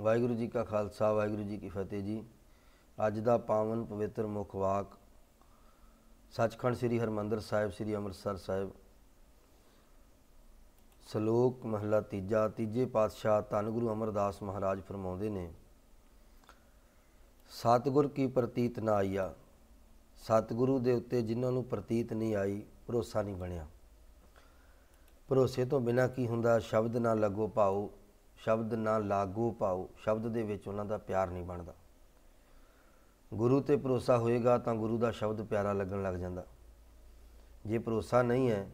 ਵਾਹਿਗੁਰੂ ਜੀ ਕਾ ਖਾਲਸਾ ਵਾਹਿਗੁਰੂ ਜੀ ਕੀ ਫਤਿਹ ਜੀ ਅੱਜ ਦਾ ਪਾਵਨ ਪਵਿੱਤਰ ਮੁਖ ਵਾਕ ਸੱਚਖੰਡ ਸ੍ਰੀ ਹਰਮੰਦਰ ਸਾਹਿਬ ਸ੍ਰੀ ਅੰਮ੍ਰਿਤਸਰ ਸਾਹਿਬ ਸ਼ਲੋਕ ਮਹਲਾ ਤੀਜਾ ਤੀਜੇ ਪਾਤਸ਼ਾਹ ਧੰਨ ਗੁਰੂ ਅਮਰਦਾਸ ਮਹਾਰਾਜ ਫਰਮਾਉਂਦੇ ਨੇ ਸਤਗੁਰ ਕੀ ਪ੍ਰਤੀਤ ਨਾ ਆਈਆ ਸਤਗੁਰੂ ਦੇ ਉੱਤੇ ਜਿਨ੍ਹਾਂ ਨੂੰ ਪ੍ਰਤੀਤ ਨਹੀਂ ਆਈ ਭਰੋਸਾ ਨਹੀਂ ਬਣਿਆ ਭਰੋਸੇ ਤੋਂ ਬਿਨਾ ਕੀ ਹੁੰਦਾ ਸ਼ਬਦ ਨਾ ਲੱਗੋ ਪਾਓ ਸ਼ਬਦ ਨਾ ਲਾਗੂ ਪਾਓ ਸ਼ਬਦ ਦੇ ਵਿੱਚ ਉਹਨਾਂ ਦਾ ਪਿਆਰ ਨਹੀਂ ਬਣਦਾ ਗੁਰੂ ਤੇ ਭਰੋਸਾ ਹੋਏਗਾ ਤਾਂ ਗੁਰੂ ਦਾ ਸ਼ਬਦ ਪਿਆਰਾ ਲੱਗਣ ਲੱਗ ਜਾਂਦਾ ਜੇ ਭਰੋਸਾ ਨਹੀਂ ਹੈ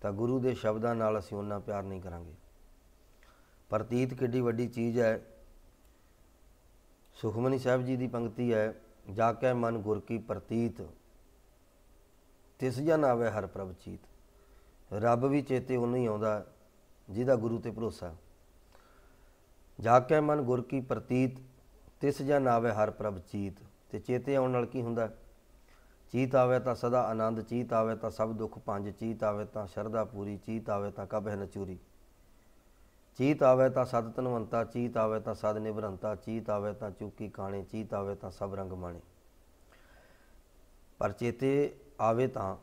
ਤਾਂ ਗੁਰੂ ਦੇ ਸ਼ਬਦਾਂ ਨਾਲ ਅਸੀਂ ਉਹਨਾਂ ਪਿਆਰ ਨਹੀਂ ਕਰਾਂਗੇ ਪ੍ਰਤੀਤ ਕਿੱਡੀ ਵੱਡੀ ਚੀਜ਼ ਹੈ ਸੁਖਮਨੀ ਸਾਹਿਬ ਜੀ ਦੀ ਪੰਕਤੀ ਹੈ ਜਾ ਕੇ ਮਨ ਗੁਰ ਕੀ ਪ੍ਰਤੀਤ ਤਿਸ ਜਨ ਆਵੇ ਹਰ ਪ੍ਰਭ ਚੀਤ ਰੱਬ ਵੀ ਚੇਤੇ ਉਹਨੂੰ ਹੀ ਆਉਂਦਾ ਜਿਹਦਾ ਗੁਰੂ ਤੇ ਭਰੋਸਾ ਜਾਕੇ ਮਨ ਗੁਰ ਕੀ ਪ੍ਰਤੀਤ ਤਿਸ ਜਨ ਆਵੇ ਹਰ ਪ੍ਰਭ ਚੀਤ ਤੇ ਚੇਤੇ ਆਉਣ ਨਾਲ ਕੀ ਹੁੰਦਾ ਚੀਤ ਆਵੇ ਤਾਂ ਸਦਾ ਆਨੰਦ ਚੀਤ ਆਵੇ ਤਾਂ ਸਭ ਦੁੱਖ ਪੰਜ ਚੀਤ ਆਵੇ ਤਾਂ ਸ਼ਰਧਾ ਪੂਰੀ ਚੀਤ ਆਵੇ ਤਾਂ ਕਬਹਿ ਨਚੂਰੀ ਚੀਤ ਆਵੇ ਤਾਂ ਸਦ ਤਨਵੰਤਾ ਚੀਤ ਆਵੇ ਤਾਂ ਸਦ ਨਿਭਰੰਤਾ ਚੀਤ ਆਵੇ ਤਾਂ ਚੁੱਕੀ ਕਾਣੇ ਚੀਤ ਆਵੇ ਤਾਂ ਸਭ ਰੰਗ ਮਾਣੇ ਪਰ ਚੇਤੇ ਆਵੇ ਤਾਂ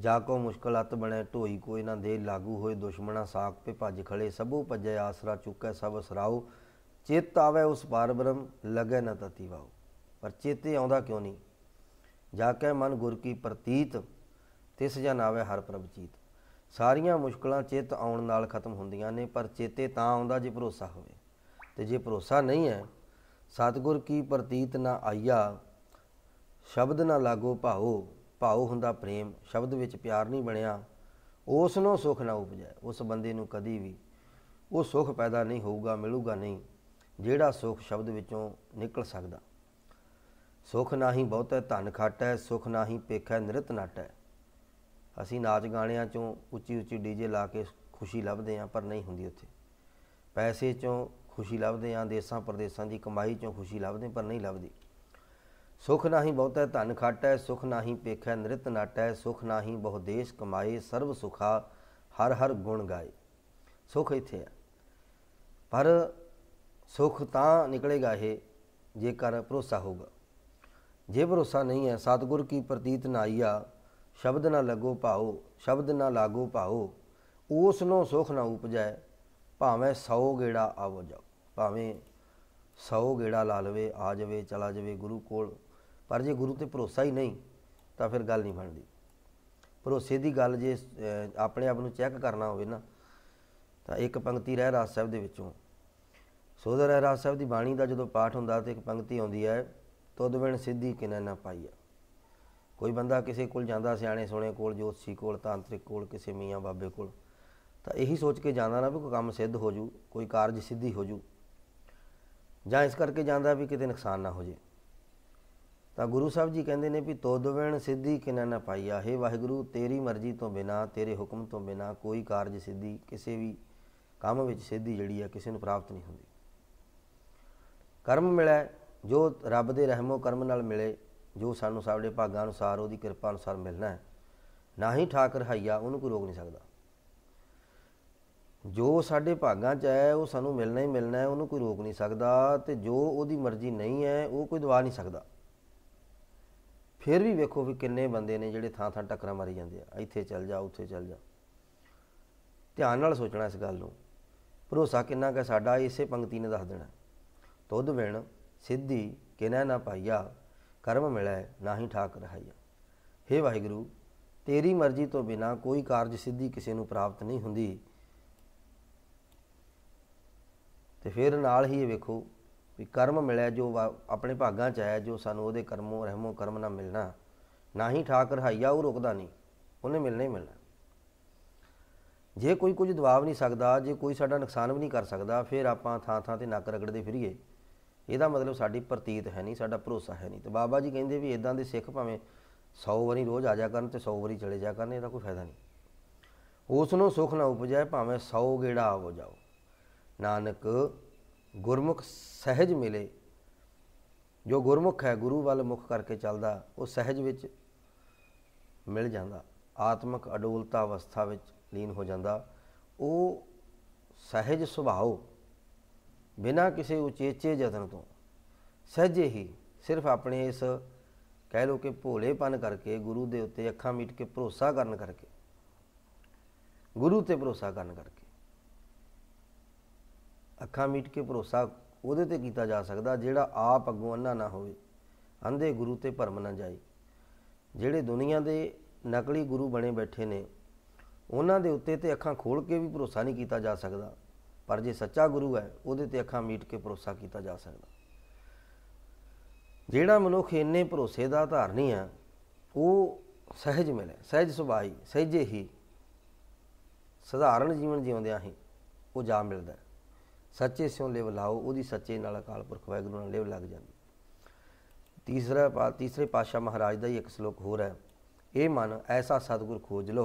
ਜਾ ਕੋ ਮੁਸ਼ਕਲ ਹੱਤ ਢੋਈ ਕੋਈ ਨਾ ਦੇ ਲਾਗੂ ਹੋਏ ਦੁਸ਼ਮਣਾ ਸਾਖ ਤੇ ਭੱਜ ਖੜੇ ਸਭੂ ਭੱਜੇ ਆਸਰਾ ਚੁੱਕੈ ਸਭ ਸਰਾਉ ਚੇਤ ਆਵੇ ਉਸ ਬਾਰਬਰਮ ਲਗੇ ਲਗੈ ਨ ਤਤੀ ਵਾਉ ਪਰ ਚੇਤੇ ਆਉਂਦਾ ਕਿਉਂ ਨਹੀਂ ਜਾ ਕੇ ਮਨ ਗੁਰ ਕੀ ਪ੍ਰਤੀਤ ਤਿਸ ਜਨ ਆਵੇ ਹਰ ਪ੍ਰਭ ਚੀਤ ਸਾਰੀਆਂ ਮੁਸ਼ਕਲਾਂ ਚੇਤ ਆਉਣ ਨਾਲ ਖਤਮ ਹੁੰਦੀਆਂ ਨੇ ਪਰ ਚੇਤੇ ਤਾਂ ਆਉਂਦਾ ਜੇ ਭਰੋਸਾ ਹੋਵੇ ਤੇ ਜੇ ਭਰੋਸਾ ਨਹੀਂ ਹੈ ਸਤਗੁਰ ਕੀ ਪ੍ਰਤੀਤ ਨਾ ਆਇਆ ਸ਼ਬਦ ਨਾ ਲਾਗੋ ਭਾਉ ਭਾਉ ਹੁੰਦਾ ਪ੍ਰੇਮ ਸ਼ਬਦ ਵਿੱਚ ਪਿਆਰ ਨਹੀਂ ਬਣਿਆ ਉਸ ਨੂੰ ਸੁਖ ਨਾ ਉਪਜੈ ਉਸ ਬੰਦੇ ਨੂੰ ਕਦੀ ਵੀ ਉਹ ਸੁਖ ਪੈਦਾ ਨਹੀਂ ਹੋਊਗਾ ਮਿਲੂਗਾ ਨਹੀਂ ਜਿਹੜਾ ਸੁਖ ਸ਼ਬਦ ਵਿੱਚੋਂ ਨਿਕਲ ਸਕਦਾ ਸੁਖ ਬਹੁਤ ਬਹੁਤੈ ਧਨ ਖਾਟੈ ਸੁਖ ਹੈ ਪੇਖੈ ਨਿਰਤ ਹੈ ਅਸੀਂ ਨਾਚ ਗਾਣਿਆਂ ਚੋਂ ਉੱਚੀ ਉੱਚੀ ਡੀਜੇ ਲਾ ਕੇ ਖੁਸ਼ੀ ਲੱਭਦੇ ਆਂ ਪਰ ਨਹੀਂ ਹੁੰਦੀ ਉੱਥੇ ਪੈਸੇ ਚੋਂ ਖੁਸ਼ੀ ਲੱਭਦੇ ਆਂ ਦੇਸਾਂ ਪਰਦੇਸਾਂ ਦੀ ਕਮਾਈ ਚੋਂ ਖੁਸ਼ੀ ਲੱਭਦੇ ਪਰ ਨਹੀਂ ਲੱਭਦੀ ਸੁਖ ਨਾਹੀ ਬਹੁਤੈ ਧਨ ਖਾਟੈ ਸੁਖ ਨਾਹੀ ਪੇਖੈ ਨ੍ਰਿਤ ਨਾਟੈ ਸੁਖ ਨਾਹੀ ਬਹੁ ਦੇਸ਼ ਕਮਾਏ ਸਰਬ ਸੁਖਾ ਹਰ ਹਰ ਗੁਣ ਗਾਏ ਸੁਖ ਇਥੇ ਹੈ ਪਰ ਸੁਖ ਤਾਂ ਨਿਕਲੇਗਾ ਇਹ ਜੇਕਰ ਭਰੋਸਾ ਹੋਗਾ ਜੇ ਭਰੋਸਾ ਨਹੀਂ ਹੈ ਸਤਿਗੁਰ ਕੀ ਪ੍ਰਤੀਤ ਨਾ ਆਈਆ ਸ਼ਬਦ ਨਾ ਲਗੋ ਭਾਉ ਸ਼ਬਦ ਨਾ ਲਾਗੋ ਭਾਉ ਉਸ ਨੂੰ ਸੁਖ ਨਾ ਉਪਜੈ ਭਾਵੇਂ 100 ਗੇੜਾ ਆਵੋ ਜਾਓ ਭਾਵੇਂ ਸੌ ਗੇੜਾ ਲਾ ਲਵੇ ਆ ਜਾਵੇ ਚਲਾ ਜਾਵੇ ਗੁਰੂ ਕੋਲ ਪਰ ਜੇ ਗੁਰੂ ਤੇ ਭਰੋਸਾ ਹੀ ਨਹੀਂ ਤਾਂ ਫਿਰ ਗੱਲ ਨਹੀਂ ਬਣਦੀ ਭਰੋਸੇ ਦੀ ਗੱਲ ਜੇ ਆਪਣੇ ਆਪ ਨੂੰ ਚੈੱਕ ਕਰਨਾ ਹੋਵੇ ਨਾ ਤਾਂ ਇੱਕ ਪੰਕਤੀ ਰਹਿ ਰਾਜ ਸਾਹਿਬ ਦੇ ਵਿੱਚੋਂ ਸੋਦਰ ਰਹਿ ਰਾਜ ਸਾਹਿਬ ਦੀ ਬਾਣੀ ਦਾ ਜਦੋਂ ਪਾਠ ਹੁੰਦਾ ਤੇ ਇੱਕ ਪੰਕਤੀ ਆਉਂਦੀ ਹੈ ਤਦ ਵਿਣ ਸਿੱਧੀ ਕਿਨਾਂ ਨਾ ਪਾਈਆ ਕੋਈ ਬੰਦਾ ਕਿਸੇ ਕੋਲ ਜਾਂਦਾ ਸਿਆਣੇ ਸੋਹਣੇ ਕੋਲ ਜੋਤਸ਼ੀ ਕੋਲ ਤਾਂਤਰਿਕ ਕੋਲ ਕਿਸੇ ਮੀਆਂ ਬਾਬੇ ਕੋਲ ਤਾਂ ਇਹੀ ਸੋਚ ਕੇ ਜਾਂਦਾ ਨਾ ਵੀ ਕੋਈ ਕੰਮ ਸਿੱਧ ਹੋ ਜੂ ਕੋਈ ਕਾਰਜ ਸਿੱਧੀ ਹੋ ਜੂ ਜਾਂ ਇਸ ਕਰਕੇ ਜਾਂਦਾ ਵੀ ਕਿਤੇ ਨੁਕਸਾਨ ਨਾ ਹੋ ਜੇ ਤਾਂ ਗੁਰੂ ਸਾਹਿਬ ਜੀ ਕਹਿੰਦੇ ਨੇ ਵੀ ਤੋਦਵੈਣ ਸਿੱਧੀ ਕਿਨਾਂ ਨਾ ਪਾਈਆ ਹੈ ਵਾਹਿਗੁਰੂ ਤੇਰੀ ਮਰਜ਼ੀ ਤੋਂ ਬਿਨਾ ਤੇਰੇ ਹੁਕਮ ਤੋਂ ਬਿਨਾ ਕੋਈ ਕਾਰਜ ਸਿੱਧੀ ਕਿਸੇ ਵੀ ਕੰਮ ਵਿੱਚ ਸਿੱਧੀ ਜਿਹੜੀ ਆ ਕਿਸੇ ਨੂੰ ਪ੍ਰਾਪਤ ਨਹੀਂ ਹੁੰਦੀ ਕਰਮ ਮਿਲੇ ਜੋ ਰੱਬ ਦੇ ਰਹਿਮੋ ਕਰਮ ਨਾਲ ਮਿਲੇ ਜੋ ਸਾਨੂੰ ਸਾਡੇ ਭਾਗਾਂ ਅਨੁਸਾਰ ਉਹਦੀ ਕਿਰਪਾ ਅਨੁਸਾਰ ਮਿਲਣਾ ਹੈ ਨਾ ਹੀ ਠਾਕ ਹਈਆ ਉਹਨੂੰ ਕੋਈ ਰੋਕ ਨਹੀਂ ਸਕਦਾ ਜੋ ਸਾਡੇ ਭਾਗਾਂ 'ਚ ਹੈ ਉਹ ਸਾਨੂੰ ਮਿਲਣਾ ਹੀ ਮਿਲਣਾ ਹੈ ਉਹਨੂੰ ਕੋਈ ਰੋਕ ਨਹੀਂ ਸਕਦਾ ਤੇ ਜੋ ਉਹਦੀ ਮਰਜ਼ੀ ਨਹੀਂ ਹੈ ਉਹ ਕੋਈ ਦਵਾ ਨਹੀਂ ਸਕਦਾ ਫਿਰ ਵੀ ਵੇਖੋ ਵੀ ਕਿੰਨੇ ਬੰਦੇ ਨੇ ਜਿਹੜੇ ਥਾਂ ਥਾਂ ਟੱਕਰਾਂ ਮਾਰੀ ਜਾਂਦੇ ਆ ਇੱਥੇ ਚੱਲ ਜਾ ਉੱਥੇ ਚੱਲ ਜਾ ਧਿਆਨ ਨਾਲ ਸੋਚਣਾ ਇਸ ਗੱਲ ਨੂੰ ਭਰੋਸਾ ਕਿੰਨਾ ਕਿ ਸਾਡਾ ਇਸੇ ਪੰਕਤੀ ਨੇ ਦੱਸ ਦੇਣਾ ਤੁਧ ਵਿਣ ਸਿੱਧੀ ਕਿਨੈ ਨਾ ਪਾਈਆ ਕਰਮ ਮਿਲੈ ਨਾਹੀ ਠਾਕ ਰਹਾਈਆ ਹੇ ਵਾਹਿਗੁਰੂ ਤੇਰੀ ਮਰਜ਼ੀ ਤੋਂ ਬਿਨਾ ਕੋਈ ਕਾਰਜ ਸਿੱਧੀ ਕਿਸੇ ਨੂੰ ਪ੍ਰਾਪਤ ਨਹੀਂ ਹੁੰਦੀ ਤੇ ਫਿਰ ਨਾਲ ਹੀ ਇਹ ਵੇਖੋ ਵੀ ਕਰਮ ਮਿਲਿਆ ਜੋ ਆਪਣੇ ਭਾਗਾਂ ਚ ਆਇਆ ਜੋ ਸਾਨੂੰ ਉਹਦੇ ਕਰਮੋਂ ਰਹਿਮੋਂ ਕਰਮ ਨਾ ਮਿਲਣਾ ਨਾ ਹੀ ਠਾਕ ਹਈਆ ਉਹ ਰੁਕਦਾ ਨਹੀਂ ਉਹਨੇ ਮਿਲਣਾ ਹੀ ਮਿਲਣਾ ਜੇ ਕੋਈ ਕੁਝ ਦਬਾਵ ਨਹੀਂ ਸਕਦਾ ਜੇ ਕੋਈ ਸਾਡਾ ਨੁਕਸਾਨ ਵੀ ਨਹੀਂ ਕਰ ਸਕਦਾ ਫਿਰ ਆਪਾਂ ਥਾਂ ਥਾਂ ਤੇ ਨੱਕ ਰਗੜਦੇ ਫਿਰੀਏ ਇਹਦਾ ਮਤਲਬ ਸਾਡੀ ਪ੍ਰਤੀਤ ਹੈ ਨਹੀਂ ਸਾਡਾ ਭਰੋਸਾ ਹੈ ਨਹੀਂ ਤੇ ਬਾਬਾ ਜੀ ਕਹਿੰਦੇ ਵੀ ਇਦਾਂ ਦੇ ਸਿੱਖ ਭਾਵੇਂ 100 ਵਾਰੀ ਰੋਜ਼ ਆ ਜਾ ਕਰਨ ਤੇ 100 ਵਾਰੀ ਚਲੇ ਜਾ ਕਰਨ ਇਹਦਾ ਕੋਈ ਫਾਇਦਾ ਨਹੀਂ ਉਸ ਨੂੰ ਸੁਖ ਨਾ ਉਪਜਾਏ ਭਾਵੇਂ 100 ਗੇੜਾ ਆਵੋ ਜਾਓ ਨਾਨਕ ਗੁਰਮੁਖ ਸਹਿਜ ਮਿਲੇ ਜੋ ਗੁਰਮੁਖ ਹੈ ਗੁਰੂ ਵੱਲ ਮੁਖ ਕਰਕੇ ਚੱਲਦਾ ਉਹ ਸਹਿਜ ਵਿੱਚ ਮਿਲ ਜਾਂਦਾ ਆਤਮਿਕ ਅਡੋਲਤਾ ਅਵਸਥਾ ਵਿੱਚ ਲੀਨ ਹੋ ਜਾਂਦਾ ਉਹ ਸਹਿਜ ਸੁਭਾਅ ਬਿਨਾਂ ਕਿਸੇ ਉਚੇਚੇ ਯਤਨ ਤੋਂ ਸਹਿਜੇ ਹੀ ਸਿਰਫ ਆਪਣੇ ਇਸ ਕਹਿ ਲੋ ਕਿ ਭੋਲੇਪਨ ਕਰਕੇ ਗੁਰੂ ਦੇ ਉੱਤੇ ਅੱਖਾਂ ਮੀਟ ਕੇ ਭਰੋਸਾ ਕਰਨ ਕਰਕੇ ਗੁਰੂ ਤੇ ਭਰੋਸਾ ਕਰਨ ਕਰਕੇ ਅੱਖਾਂ ਮੀਟ ਕੇ ਭਰੋਸਾ ਉਹਦੇ ਤੇ ਕੀਤਾ ਜਾ ਸਕਦਾ ਜਿਹੜਾ ਆਪ ਅੱਗੋਂ ਅੰਨਾ ਨਾ ਹੋਵੇ ਅੰਧੇ ਗੁਰੂ ਤੇ ਭਰਮ ਨਾ ਜਾਏ ਜਿਹੜੇ ਦੁਨੀਆ ਦੇ ਨਕਲੀ ਗੁਰੂ ਬਣੇ ਬੈਠੇ ਨੇ ਉਹਨਾਂ ਦੇ ਉੱਤੇ ਤੇ ਅੱਖਾਂ ਖੋਲ ਕੇ ਵੀ ਭਰੋਸਾ ਨਹੀਂ ਕੀਤਾ ਜਾ ਸਕਦਾ ਪਰ ਜੇ ਸੱਚਾ ਗੁਰੂ ਹੈ ਉਹਦੇ ਤੇ ਅੱਖਾਂ ਮੀਟ ਕੇ ਭਰੋਸਾ ਕੀਤਾ ਜਾ ਸਕਦਾ ਜਿਹੜਾ ਮਨੁੱਖ ਇੰਨੇ ਭਰੋਸੇ ਦਾ ਧਾਰਨੀ ਆ ਉਹ ਸਹਿਜ ਮਿਲੇ ਸਹਿਜ ਸੁਭਾਈ ਸਹਿਜੇ ਹੀ ਸਧਾਰਨ ਜੀਵਨ ਜਿਉਂਦਿਆਂ ਹੀ ਉਹ ਜਾ ਮਿਲਦਾ ਸੱਚੇ ਸਿਉ ਲਿਵ ਲਾਓ ਉਹਦੀ ਸੱਚੇ ਨਾਲ ਅਕਾਲ ਪੁਰਖ ਵਾਹਿਗੁਰੂ ਨਾਲ ਲਿਵ ਲੱਗ ਜਾਂਦੀ ਤੀਸਰਾ ਤੀਸਰੇ ਪਾਸ਼ਾ ਮਹਾਰਾਜ ਦਾ ਹੀ ਇੱਕ ਸ਼ਲੋਕ ਹੋਰ ਹੈ ਇਹ ਮਨ ਐਸਾ ਸਤਿਗੁਰ ਖੋਜ ਲੋ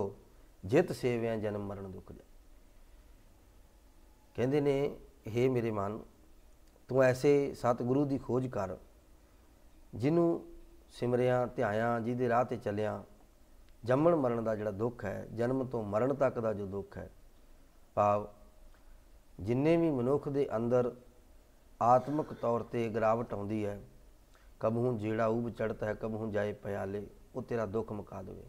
ਜਿਤ ਸੇਵਿਆਂ ਜਨਮ ਮਰਨ ਦੁੱਖ ਜਾ ਕਹਿੰਦੇ ਨੇ हे ਮੇਰੇ ਮਨ ਤੂੰ ਐਸੇ ਸਤਿਗੁਰੂ ਦੀ ਖੋਜ ਕਰ ਜਿਹਨੂੰ ਸਿਮਰਿਆ ਧਿਆਇਆ ਜਿਹਦੇ ਰਾਹ ਤੇ ਚੱਲਿਆ ਜੰਮਣ ਮਰਨ ਦਾ ਜਿਹੜਾ ਦੁੱਖ ਹੈ ਜਨਮ ਤੋਂ ਮਰਨ ਤੱਕ ਦਾ ਜੋ ਦੁੱਖ ਹੈ ਭਾਵ ਜਿੰਨੇ ਵੀ ਮਨੁੱਖ ਦੇ ਅੰਦਰ ਆਤਮਿਕ ਤੌਰ ਤੇ ਗਰਾਵਟ ਆਉਂਦੀ ਹੈ ਕਬਹੂ ਜਿਹੜਾ ਉਬ ਚੜਤ ਹੈ ਕਬਹੂ ਜਾਏ ਪਿਆਲੇ ਉਹ ਤੇਰਾ ਦੁੱਖ ਮੁਕਾ ਦੇਵੇ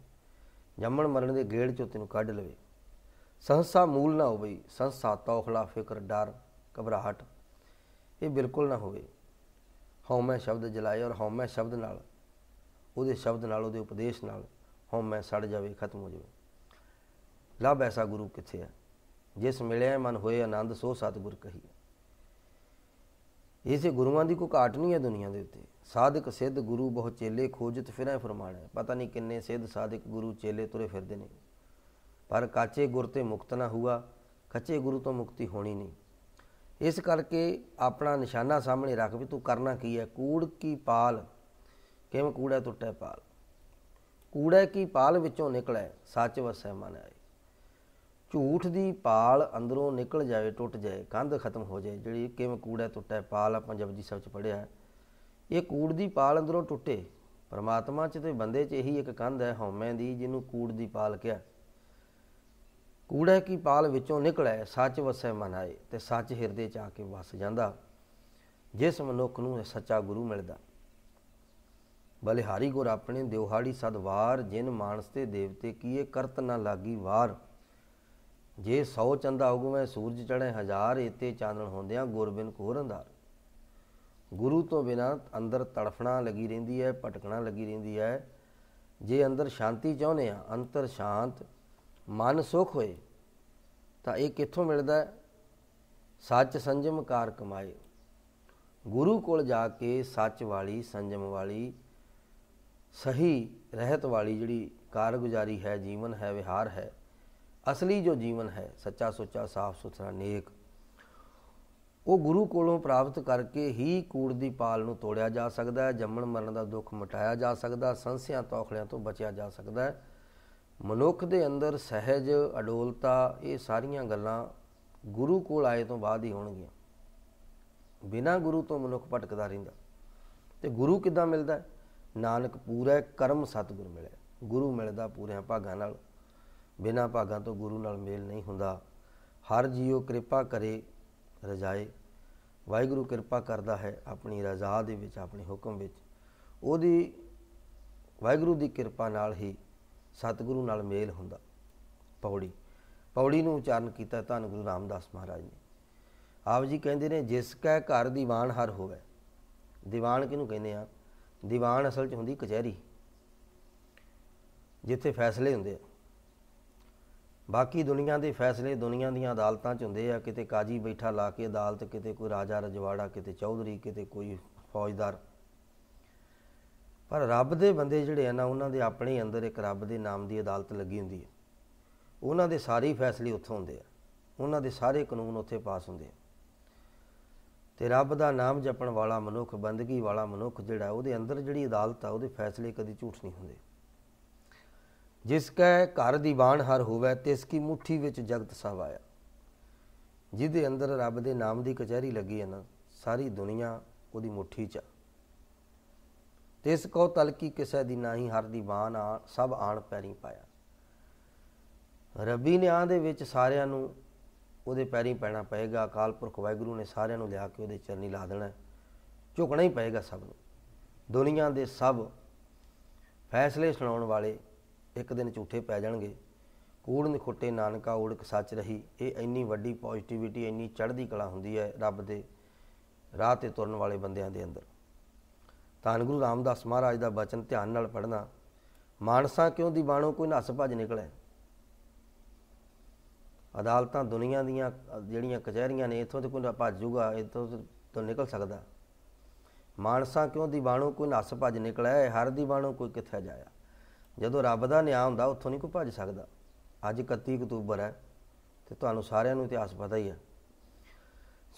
ਜੰਮਣ ਮਰਨ ਦੇ ਗੇੜ ਚੋਂ ਤੈਨੂੰ ਕੱਢ ਲਵੇ ਸੰਸਾ ਮੂਲ ਨਾ ਹੋਵੇ ਸੰਸਾ ਤੌਖਲਾ ਫਿਕਰ ਡਰ ਘਬਰਾਹਟ ਇਹ ਬਿਲਕੁਲ ਨਾ ਹੋਵੇ ਹਉਮੈ ਸ਼ਬਦ ਜਲਾਏ ਔਰ ਹਉਮੈ ਸ਼ਬਦ ਨਾਲ ਉਹਦੇ ਸ਼ਬਦ ਨਾਲ ਉਹਦੇ ਉਪਦੇਸ਼ ਨਾਲ ਹਉਮੈ ਸੜ ਜਾਵੇ ਖਤਮ ਹੋ ਜਾਵੇ ਲੱਭ ਐਸਾ ਗੁਰੂ ਕਿੱਥੇ ਹੈ ਜਿਸ ਮਿਲਿਆ ਮਨ ਹੋਏ ਆਨੰਦ ਸੋ ਸਤਿਗੁਰ ਕਹੀ ਇਸੇ ਗੁਰੂਆਂ ਦੀ ਕੋ ਘਾਟ ਨਹੀਂ ਹੈ ਦੁਨੀਆ ਦੇ ਉੱਤੇ ਸਾਧਕ ਸਿੱਧ ਗੁਰੂ ਬਹੁ ਚੇਲੇ ਖੋਜਤ ਫਿਰਾਂ ਫਰਮਾਣਾ ਪਤਾ ਨਹੀਂ ਕਿੰਨੇ ਸਿੱਧ ਸਾਧਕ ਗੁਰੂ ਚੇਲੇ ਤੁਰੇ ਫਿਰਦੇ ਨੇ ਪਰ ਕਾਚੇ ਗੁਰ ਤੇ ਮੁਕਤ ਨਾ ਹੁਆ ਕੱਚੇ ਗੁਰੂ ਤੋਂ ਮੁਕਤੀ ਹੋਣੀ ਨਹੀਂ ਇਸ ਕਰਕੇ ਆਪਣਾ ਨਿਸ਼ਾਨਾ ਸਾਹਮਣੇ ਰੱਖ ਵੀ ਤੂੰ ਕਰਨਾ ਕੀ ਹੈ ਕੂੜ ਕੀ ਪਾਲ ਕਿਵੇਂ ਕੂੜਾ ਟੁੱਟੇ ਪਾਲ ਕੂੜਾ ਕੀ ਪਾਲ ਵਿੱਚੋਂ ਨਿਕਲੇ ਸੱਚ ਵਸੈ ਮਨ ਆਏ ਝੂਠ ਦੀ ਪਾਲ ਅੰਦਰੋਂ ਨਿਕਲ ਜਾਵੇ ਟੁੱਟ ਜਾਏ ਕੰਧ ਖਤਮ ਹੋ ਜਾਏ ਜਿਹੜੀ ਕਿਵੇਂ ਕੂੜਾ ਟੁੱਟਾ ਪਾਲ ਆਪਾਂ ਜਪਜੀ ਸਾਹਿਬ ਚ ਪੜਿਆ ਇਹ ਕੂੜ ਦੀ ਪਾਲ ਅੰਦਰੋਂ ਟੁੱਟੇ ਪਰਮਾਤਮਾ ਚ ਤੇ ਬੰਦੇ ਚ ਇਹੀ ਇੱਕ ਕੰਧ ਹੈ ਹਉਮੈ ਦੀ ਜਿਹਨੂੰ ਕੂੜ ਦੀ ਪਾਲ ਕਿਹਾ ਕੂੜਾ ਕੀ ਪਾਲ ਵਿੱਚੋਂ ਨਿਕਲੇ ਸੱਚ ਵਸੇ ਮਨ ਆਏ ਤੇ ਸੱਚ ਹਿਰਦੇ ਚ ਆ ਕੇ ਵਸ ਜਾਂਦਾ ਜਿਸ ਮਨੁੱਖ ਨੂੰ ਸੱਚਾ ਗੁਰੂ ਮਿਲਦਾ ਬਲਿਹਾਰੀ ਗੁਰ ਆਪਣੇ ਦਿਵਹਾੜੀ ਸਦਵਾਰ ਜਿਨ ਮਾਨਸ ਤੇ ਦੇਵਤੇ ਕੀਏ ਕਰਤ ਨਾ ਲਾਗੀ ਵਾਰ ਜੇ 100 ਚੰਦਾ ਉਗਵੇਂ ਸੂਰਜ ਚੜ੍ਹੇ ਹਜ਼ਾਰ ਇਤੇ ਚਾਨਣ ਹੁੰਦਿਆਂ ਗੁਰਬਿੰਦ ਕੋਰ ਅੰਧਾਰ ਗੁਰੂ ਤੋਂ ਬਿਨਾ ਅੰਦਰ ਤੜਫਣਾ ਲੱਗੀ ਰਹਿੰਦੀ ਹੈ ਭਟਕਣਾ ਲੱਗੀ ਰਹਿੰਦੀ ਹੈ ਜੇ ਅੰਦਰ ਸ਼ਾਂਤੀ ਚਾਹੁੰਦੇ ਆ ਅੰਤਰ ਸ਼ਾਂਤ ਮਨ ਸੁਖ ਹੋਏ ਤਾਂ ਇਹ ਕਿੱਥੋਂ ਮਿਲਦਾ ਸੱਚ ਸੰਜਮ ਕਾਰ ਕਮਾਏ ਗੁਰੂ ਕੋਲ ਜਾ ਕੇ ਸੱਚ ਵਾਲੀ ਸੰਜਮ ਵਾਲੀ ਸਹੀ ਰਹਿਤ ਵਾਲੀ ਜਿਹੜੀ ਕਾਰਗੁਜ਼ਾਰੀ ਹੈ ਜੀਵਨ ਹੈ ਵਿਹਾਰ ਹੈ ਅਸਲੀ ਜੋ ਜੀਵਨ ਹੈ ਸੱਚਾ ਸੁੱਚਾ ਸਾਫ ਸੁਥਰਾ ਨੇਕ ਉਹ ਗੁਰੂ ਕੋਲੋਂ ਪ੍ਰਾਪਤ ਕਰਕੇ ਹੀ ਕੂੜ ਦੀ ਪਾਲ ਨੂੰ ਤੋੜਿਆ ਜਾ ਸਕਦਾ ਹੈ ਜੰਮਣ ਮਰਨ ਦਾ ਦੁੱਖ ਮਟਾਇਆ ਜਾ ਸਕਦਾ ਸੰਸਿਆਂ ਤੌਖਲਿਆਂ ਤੋਂ ਬਚਿਆ ਜਾ ਸਕਦਾ ਹੈ ਮਨੁੱਖ ਦੇ ਅੰਦਰ ਸਹਿਜ ਅਡੋਲਤਾ ਇਹ ਸਾਰੀਆਂ ਗੱਲਾਂ ਗੁਰੂ ਕੋਲ ਆਏ ਤੋਂ ਬਾਅਦ ਹੀ ਹੋਣਗੀਆਂ ਬਿਨਾਂ ਗੁਰੂ ਤੋਂ ਮਨੁੱਖ ਭਟਕਦਾ ਰਹਿੰਦਾ ਤੇ ਗੁਰੂ ਕਿੱਦਾਂ ਮਿਲਦਾ ਨਾਨਕ ਪੂਰਾ ਕਰਮ ਸਤਿਗੁਰ ਮਿਲਿਆ ਗੁਰੂ ਮਿਲਦਾ ਪੂਰੇ ਭਾਗਾਂ ਨਾਲ ਬਿਨਾਂ ਭਾਗਾਂ ਤੋਂ ਗੁਰੂ ਨਾਲ ਮੇਲ ਨਹੀਂ ਹੁੰਦਾ ਹਰ ਜੀਉ ਕਿਰਪਾ ਕਰੇ ਰਜਾਏ ਵਾਹਿਗੁਰੂ ਕਿਰਪਾ ਕਰਦਾ ਹੈ ਆਪਣੀ ਰਜ਼ਾ ਦੇ ਵਿੱਚ ਆਪਣੇ ਹੁਕਮ ਵਿੱਚ ਉਹਦੀ ਵਾਹਿਗੁਰੂ ਦੀ ਕਿਰਪਾ ਨਾਲ ਹੀ ਸਤਿਗੁਰੂ ਨਾਲ ਮੇਲ ਹੁੰਦਾ ਪੌੜੀ ਪੌੜੀ ਨੂੰ ਉਚਾਰਨ ਕੀਤਾ ਧੰਨ ਗੁਰੂ ਰਾਮਦਾਸ ਮਹਾਰਾਜ ਨੇ ਆਪ ਜੀ ਕਹਿੰਦੇ ਨੇ ਜਿਸ ਕੈ ਘਰ ਦੀਵਾਨ ਹਰ ਹੋਵੇ ਦੀਵਾਨ ਕਿਹਨੂੰ ਕਹਿੰਦੇ ਆ ਦੀਵਾਨ ਅਸਲ 'ਚ ਹੁੰਦੀ ਕਚਹਿਰੀ ਜਿੱਥੇ ਫੈਸਲੇ ਹੁੰਦੇ ਆ ਬਾਕੀ ਦੁਨੀਆ ਦੇ ਫੈਸਲੇ ਦੁਨੀਆ ਦੀਆਂ ਅਦਾਲਤਾਂ 'ਚ ਹੁੰਦੇ ਆ ਕਿਤੇ ਕਾਜੀ ਬੈਠਾ ਲਾ ਕੇ ਅਦਾਲਤ ਕਿਤੇ ਕੋਈ ਰਾਜਾ ਰਜਵਾੜਾ ਕਿਤੇ ਚੌਧਰੀ ਕਿਤੇ ਕੋਈ ਫੌਜਦਾਰ ਪਰ ਰੱਬ ਦੇ ਬੰਦੇ ਜਿਹੜੇ ਆ ਨਾ ਉਹਨਾਂ ਦੇ ਆਪਣੇ ਅੰਦਰ ਇੱਕ ਰੱਬ ਦੇ ਨਾਮ ਦੀ ਅਦਾਲਤ ਲੱਗੀ ਹੁੰਦੀ ਹੈ ਉਹਨਾਂ ਦੇ ਸਾਰੇ ਫੈਸਲੇ ਉੱਥੋਂ ਹੁੰਦੇ ਆ ਉਹਨਾਂ ਦੇ ਸਾਰੇ ਕਾਨੂੰਨ ਉੱਥੇ ਪਾਸ ਹੁੰਦੇ ਆ ਤੇ ਰੱਬ ਦਾ ਨਾਮ ਜਪਣ ਵਾਲਾ ਮਨੁੱਖ ਬੰਦਗੀ ਵਾਲਾ ਮਨੁੱਖ ਜਿਹੜਾ ਉਹਦੇ ਅੰਦਰ ਜਿਹੜੀ ਅਦਾਲਤ ਆ ਉਹਦੇ ਫੈਸਲੇ ਕਦੀ ਝੂਠ ਨਹੀਂ ਹੁੰਦੇ ਜਿਸ ਕੈ ਘਰ ਬਾਣ ਹਰ ਹੋਵੇ ਤਿਸ ਕੀ ਮੁਠੀ ਵਿੱਚ ਜਗਤ ਸਭ ਆਇਆ ਜਿਹਦੇ ਅੰਦਰ ਰੱਬ ਦੇ ਨਾਮ ਦੀ ਕਚਹਿਰੀ ਲੱਗੀ ਹੈ ਨਾ ਸਾਰੀ ਦੁਨੀਆ ਉਹਦੀ ਮੁਠੀ 'ਚ ਤਿਸ ਕੋ ਤਲਕੀ ਕਿਸੇ ਦੀ ਨਹੀਂ ਹਰ ਦੀ ਬਾਣ ਆ ਸਭ ਆਣ ਪੈਰੀ ਪਾਇਆ ਰੱਬੀ ਆਂ ਦੇ ਵਿੱਚ ਸਾਰਿਆਂ ਨੂੰ ਉਹਦੇ ਪੈਰੀ ਪੈਣਾ ਪਏਗਾ ਅਕਾਲ ਪੁਰਖ ਵਾਹਿਗੁਰੂ ਨੇ ਸਾਰਿਆਂ ਨੂੰ ਲਿਆ ਕੇ ਉਹਦੇ ਚਰਨੀ ਲਾ ਦੇਣਾ ਝੁਕਣਾ ਹੀ ਪਏਗਾ ਸਭ ਨੂੰ ਦੁਨੀਆ ਦੇ ਸਭ ਫੈਸਲੇ ਸੁਣਾਉਣ ਵਾਲੇ ਇੱਕ ਦਿਨ ਝੂਠੇ ਪੈ ਜਾਣਗੇ ਕੂੜ ਨਿਖੋਟੇ ਨਾਨਕਾ ਓੜਕ ਸੱਚ ਰਹੀ ਇਹ ਇੰਨੀ ਵੱਡੀ ਪੋਜ਼ਿਟਿਵਿਟੀ ਇੰਨੀ ਚੜ੍ਹਦੀ ਕਲਾ ਹੁੰਦੀ ਹੈ ਰੱਬ ਦੇ ਰਾਹ ਤੇ ਤੁਰਨ ਵਾਲੇ ਬੰਦਿਆਂ ਦੇ ਅੰਦਰ ਤਾਂ ਗੁਰੂ ਰਾਮਦਾਸ ਮਹਾਰਾਜ ਦਾ ਬਚਨ ਧਿਆਨ ਨਾਲ ਪੜਨਾ ਮਾਨਸਾ ਕਿਉਂ ਦੀ ਬਾਣੋ ਕੋਈ ਨਸ ਭਜ ਨਿਕਲੇ ਅਦਾਲਤਾਂ ਦੁਨੀਆ ਦੀਆਂ ਜਿਹੜੀਆਂ ਕਚਹਿਰੀਆਂ ਨੇ ਇਥੋਂ ਤੇ ਕੋਈ ਭੱਜ ਜੂਗਾ ਇਥੋਂ ਤੋਂ ਨਿਕਲ ਸਕਦਾ ਮਾਨਸਾ ਕਿਉਂ ਦੀ ਬਾਣੋ ਕੋਈ ਨਸ ਭਜ ਨਿਕਲੇ ਹਰ ਦੀ ਬਾਣੋ ਕੋਈ ਕਿੱਥੇ ਜਾਇਆ ਜਦੋਂ ਰੱਬ ਦਾ ਨਿਆਂ ਹੁੰਦਾ ਉੱਥੋਂ ਨਹੀਂ ਕੋਈ ਭੱਜ ਸਕਦਾ ਅੱਜ 31 ਅਕਤੂਬਰ ਹੈ ਤੇ ਤੁਹਾਨੂੰ ਸਾਰਿਆਂ ਨੂੰ ਇਤਿਹਾਸ ਪਤਾ ਹੀ ਹੈ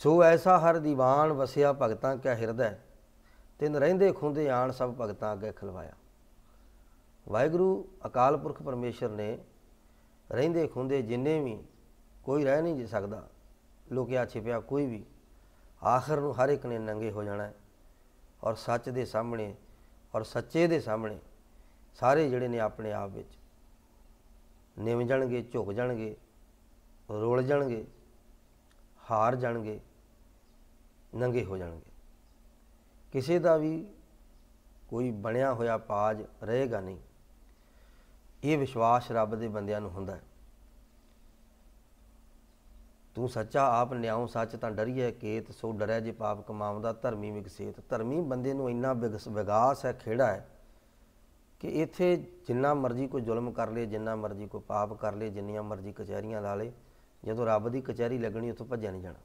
ਸੋ ਐਸਾ ਹਰ ਦੀਵਾਨ ਵਸਿਆ ਭਗਤਾਂ ਕਾ ਹਿਰਦੈ ਤਿੰਨ ਰਹਿੰਦੇ ਖੁੰਦੇ ਆਣ ਸਭ ਭਗਤਾਂ ਅੱਗੇ ਖਲਵਾਇਆ ਵਾਹਿਗੁਰੂ ਅਕਾਲ ਪੁਰਖ ਪਰਮੇਸ਼ਰ ਨੇ ਰਹਿੰਦੇ ਖੁੰਦੇ ਜਿੰਨੇ ਵੀ ਕੋਈ ਰਹਿ ਨਹੀਂ ਸਕਦਾ ਲੁਕਿਆ ਛਿਪਿਆ ਕੋਈ ਵੀ ਆਖਰ ਨੂੰ ਹਰ ਇੱਕ ਨੇ ਨੰਗੇ ਹੋ ਜਾਣਾ ਔਰ ਸੱਚ ਦੇ ਸਾਹਮਣੇ ਔਰ ਸੱਚੇ ਦੇ ਸਾਹਮਣੇ ਸਾਰੇ ਜਿਹੜੇ ਨੇ ਆਪਣੇ ਆਪ ਵਿੱਚ ਨਿਮ ਜਾਣਗੇ ਝੁਕ ਜਾਣਗੇ ਰੋਲ ਜਾਣਗੇ ਹਾਰ ਜਾਣਗੇ ਨੰਗੇ ਹੋ ਜਾਣਗੇ ਕਿਸੇ ਦਾ ਵੀ ਕੋਈ ਬਣਿਆ ਹੋਇਆ ਪਾਜ ਰਹੇਗਾ ਨਹੀਂ ਇਹ ਵਿਸ਼ਵਾਸ ਰੱਬ ਦੇ ਬੰਦਿਆਂ ਨੂੰ ਹੁੰਦਾ ਹੈ ਤੂੰ ਸੱਚਾ ਆਪ ਨਿਆਉ ਸੱਚ ਤਾਂ ਡਰੀਏ ਕੇਤ ਸੋ ਡਰਿਆ ਜੇ ਪਾਪ ਕਮਾਉਂਦਾ ਧਰਮੀ ਵਿਗਸੇਤ ਧਰਮੀ ਬੰਦੇ ਨੂੰ ਇੰਨਾ ਵਿਗਸ ਵਿਗਾਸ ਹੈ ਖੇੜਾ ਹੈ ਕਿ ਇੱਥੇ ਜਿੰਨਾ ਮਰਜ਼ੀ ਕੋਈ ਜ਼ੁਲਮ ਕਰ ਲੇ ਜਿੰਨਾ ਮਰਜ਼ੀ ਕੋਈ ਪਾਪ ਕਰ ਲੇ ਜਿੰਨੀਆਂ ਮਰਜ਼ੀ ਕਚਹਿਰੀਆਂ ਲਾ ਲੇ ਜਦੋਂ ਰੱਬ ਦੀ ਕਚਹਿਰੀ ਲੱਗਣੀ ਉੱਥੋਂ ਭੱਜਿਆ ਨਹੀਂ ਜਾਣਾ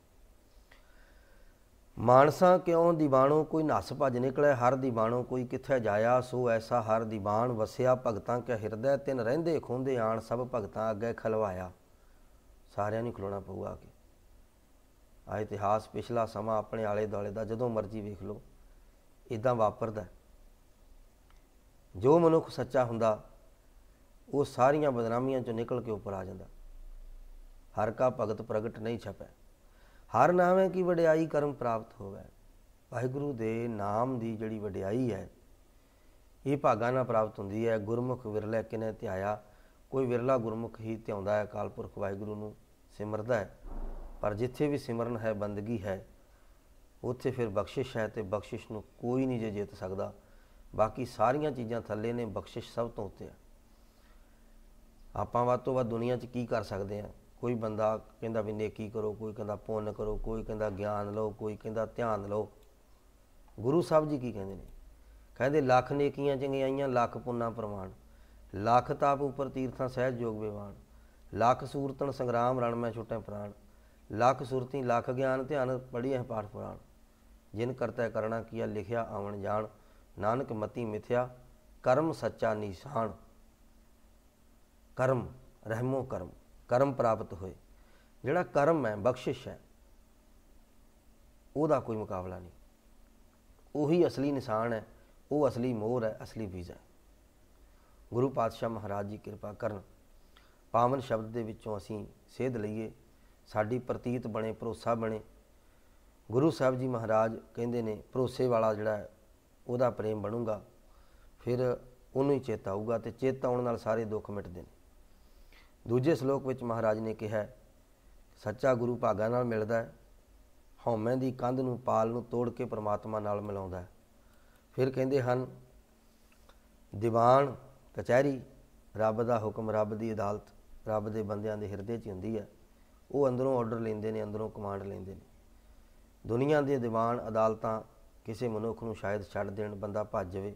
ਮਾਨਸਾ ਕਿਉਂ ਦੀਵਾਨੋਂ ਕੋਈ ਨਸ ਭੱਜ ਨਿਕਲੇ ਹਰ ਦੀਵਾਨੋਂ ਕੋਈ ਕਿੱਥੇ ਜਾਇਆ ਸੋ ਐਸਾ ਹਰ ਦੀਵਾਨ ਵਸਿਆ ਭਗਤਾਂ ਕੇ ਹਿਰਦੈ ਤਿਨ ਰਹਿੰਦੇ ਖੁੰਦੇ ਆਣ ਸਭ ਭਗਤਾਂ ਅੱਗੇ ਖਲਵਾਇਆ ਸਾਰਿਆਂ ਨੂੰ ਖਲੋਣਾ ਪਊਗਾ ਕਿ ਆ ਇਤਿਹਾਸ ਪਿਛਲਾ ਸਮਾਂ ਆਪਣੇ ਆਲੇ ਦੁਆਲੇ ਦਾ ਜਦੋਂ ਮਰਜ਼ੀ ਵੇਖ ਲਓ ਇਦਾਂ ਵਾਪਰਦਾ ਜੋ ਮਨੁੱਖ ਸੱਚਾ ਹੁੰਦਾ ਉਹ ਸਾਰੀਆਂ ਬਦਨਾਮੀਆਂ ਚੋਂ ਨਿਕਲ ਕੇ ਉੱਪਰ ਆ ਜਾਂਦਾ ਹਰ ਕਾ ਭਗਤ ਪ੍ਰਗਟ ਨਹੀਂ ਛਪੈ ਹਰ ਨਾਮੇ ਕੀ ਵਡਿਆਈ ਕਰਮ ਪ੍ਰਾਪਤ ਹੋਵੇ ਵਾਹਿਗੁਰੂ ਦੇ ਨਾਮ ਦੀ ਜਿਹੜੀ ਵਡਿਆਈ ਹੈ ਇਹ ਭਾਗਾ ਨਾਲ ਪ੍ਰਾਪਤ ਹੁੰਦੀ ਹੈ ਗੁਰਮੁਖ ਵਿਰਲੇ ਕਿਨੇ ਧਿਆਇਆ ਕੋਈ ਵਿਰਲਾ ਗੁਰਮੁਖ ਹੀ ਧਿਆਉਂਦਾ ਹੈ ਕਾਲਪੁਰਖ ਵਾਹਿਗੁਰੂ ਨੂੰ ਸਿਮਰਦਾ ਹੈ ਪਰ ਜਿੱਥੇ ਵੀ ਸਿਮਰਨ ਹੈ ਬੰਦਗੀ ਹੈ ਉੱਥੇ ਫਿਰ ਬਖਸ਼ਿਸ਼ ਹੈ ਤੇ ਬਖਸ਼ਿਸ਼ ਨੂੰ ਕੋਈ ਨਹੀਂ ਜੇ ਜਿੱਤ ਸਕਦਾ ਬਾਕੀ ਸਾਰੀਆਂ ਚੀਜ਼ਾਂ ਥੱਲੇ ਨੇ ਬਖਸ਼ਿਸ਼ ਸਭ ਤੋਂ ਉੱਤੇ ਆ ਆਪਾਂ ਵੱਧ ਤੋਂ ਵੱਧ ਦੁਨੀਆ 'ਚ ਕੀ ਕਰ ਸਕਦੇ ਆ ਕੋਈ ਬੰਦਾ ਕਹਿੰਦਾ ਵੀ ਨੇਕੀ ਕਰੋ ਕੋਈ ਕਹਿੰਦਾ ਪੁੰਨ ਕਰੋ ਕੋਈ ਕਹਿੰਦਾ ਗਿਆਨ ਲਓ ਕੋਈ ਕਹਿੰਦਾ ਧਿਆਨ ਲਓ ਗੁਰੂ ਸਾਹਿਬ ਜੀ ਕੀ ਕਹਿੰਦੇ ਨੇ ਕਹਿੰਦੇ ਲੱਖ ਨੇਕੀਆਂ ਚੰਗਿਆਈਆਂ ਲੱਖ ਪੁੰਨਾ ਪ੍ਰਮਾਣ ਲੱਖ ਤਾਪ ਉਪਰ ਤੀਰਥਾਂ ਸਹਿਜ ਜੋਗ ਵਿਵਾਨ ਲੱਖ ਸੂਰਤਨ ਸੰਗਰਾਮ ਰਣ ਮੈਂ ਛੁੱਟੇ ਪ੍ਰਾਣ ਲੱਖ ਸੁਰਤੀ ਲੱਖ ਗਿਆਨ ਧਿਆਨ ਪੜੀ ਹੈ ਪਾਠ ਪੁਰਾਣ ਜਿਨ ਕਰਤਾ ਕਰਣਾ ਕੀਆ ਲਿਖਿਆ ਆਵਣ ਜਾਣ ਨਾਨਕ ਮਤੀ ਮਿਥਿਆ ਕਰਮ ਸੱਚਾ ਨਿਸ਼ਾਨ ਕਰਮ ਰਹਿਮੋ ਕਰਮ ਕਰਮ ਪ੍ਰਾਪਤ ਹੋਏ ਜਿਹੜਾ ਕਰਮ ਹੈ ਬਖਸ਼ਿਸ਼ ਹੈ ਉਹਦਾ ਕੋਈ ਮੁਕਾਬਲਾ ਨਹੀਂ ਉਹੀ ਅਸਲੀ ਨਿਸ਼ਾਨ ਹੈ ਉਹ ਅਸਲੀ ਮੋਹਰ ਹੈ ਅਸਲੀ ਵੀਜ਼ਾ ਹੈ ਗੁਰੂ ਪਾਤਸ਼ਾਹ ਮਹਾਰਾਜ ਜੀ ਕਿਰਪਾ ਕਰਨ ਪਾਵਨ ਸ਼ਬਦ ਦੇ ਵਿੱਚੋਂ ਅਸੀਂ ਸੇਧ ਲਈਏ ਸਾਡੀ ਪ੍ਰਤੀਤ ਬਣੇ ਭਰੋਸਾ ਬਣੇ ਗੁਰੂ ਸਾਹਿਬ ਜੀ ਮਹਾਰਾਜ ਕਹਿੰਦੇ ਨੇ ਭਰੋਸੇ ਵਾਲਾ ਜਿਹੜਾ ਉਹਦਾ ਪ੍ਰੇਮ ਬਣੂਗਾ ਫਿਰ ਉਹਨੂੰ ਹੀ ਚੇਤਾ ਆਊਗਾ ਤੇ ਚੇਤਾ ਆਉਣ ਨਾਲ ਸਾਰੇ ਦੁੱਖ ਮਿਟਦੇ ਨੇ ਦੂਜੇ ਸ਼ਲੋਕ ਵਿੱਚ ਮਹਾਰਾਜ ਨੇ ਕਿਹਾ ਸੱਚਾ ਗੁਰੂ ਭਾਗਾ ਨਾਲ ਮਿਲਦਾ ਹੈ ਹਉਮੈ ਦੀ ਕੰਧ ਨੂੰ ਪਾਲ ਨੂੰ ਤੋੜ ਕੇ ਪ੍ਰਮਾਤਮਾ ਨਾਲ ਮਿਲਾਉਂਦਾ ਹੈ ਫਿਰ ਕਹਿੰਦੇ ਹਨ ਦੀਵਾਨ ਕਚਹਿਰੀ ਰੱਬ ਦਾ ਹੁਕਮ ਰੱਬ ਦੀ ਅਦਾਲਤ ਰੱਬ ਦੇ ਬੰਦਿਆਂ ਦੇ ਹਿਰਦੇ 'ਚ ਹੁੰਦੀ ਹੈ ਉਹ ਅੰਦਰੋਂ ਆਰਡਰ ਲੈਂਦੇ ਨੇ ਅੰਦਰੋਂ ਕਮਾਂਡ ਲੈਂਦੇ ਨੇ ਦੁਨੀਆ ਦੇ ਦੀਵਾਨ ਅਦਾਲਤਾਂ ਕਿਸੇ ਮਨੁੱਖ ਨੂੰ ਸ਼ਾਇਦ ਛੱਡ ਦੇਣ ਬੰਦਾ ਭੱਜ ਜਾਵੇ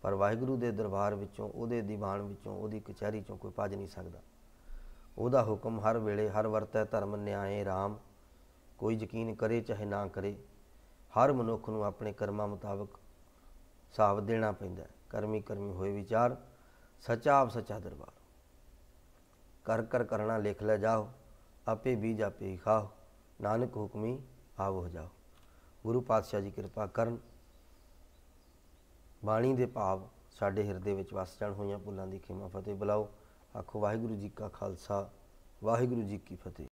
ਪਰ ਵਾਹਿਗੁਰੂ ਦੇ ਦਰਬਾਰ ਵਿੱਚੋਂ ਉਹਦੇ ਦੀਵਾਨ ਵਿੱਚੋਂ ਉਹਦੀ ਕਚਹਿਰੀ ਚੋਂ ਕੋਈ ਭੱਜ ਨਹੀਂ ਸਕਦਾ ਉਹਦਾ ਹੁਕਮ ਹਰ ਵੇਲੇ ਹਰ ਵਰਤੈ ਧਰਮ ਨਿਆਏ RAM ਕੋਈ ਯਕੀਨ ਕਰੇ ਚਾਹੇ ਨਾ ਕਰੇ ਹਰ ਮਨੁੱਖ ਨੂੰ ਆਪਣੇ ਕਰਮਾਂ ਮੁਤਾਬਕ ਹਿਸਾਬ ਦੇਣਾ ਪੈਂਦਾ ਹੈ ਕਰਮੀ ਕਰਮੀ ਹੋਏ ਵਿਚਾਰ ਸਚਾ ਆਪ ਸਚਾ ਦਰਬਾਰ ਕਰ ਕਰ ਕਰਣਾ ਲਿਖ ਲੈ ਜਾਓ ਆਪੇ ਬੀਜ ਆਪੇ ਖਾਓ ਨਾਨਕ ਹੁਕਮੀ ਆਵੋ ਜਾਓ ਗੁਰੂ ਪਾਤਸ਼ਾਹ ਜੀ ਕਿਰਪਾ ਕਰਨ ਬਾਣੀ ਦੇ ਭਾਵ ਸਾਡੇ ਹਿਰਦੇ ਵਿੱਚ ਵਸ ਜਾਣ ਹੋਈਆਂ ਭੁੱਲਾਂ ਦੀ ਖਿਮਾ ਫਤਿਹ ਬੁਲਾਓ ਆਖੋ ਵਾਹਿਗੁਰੂ ਜੀ ਕਾ ਖਾਲਸਾ ਵਾਹਿਗੁਰੂ ਜੀ ਕੀ ਫਤਿਹ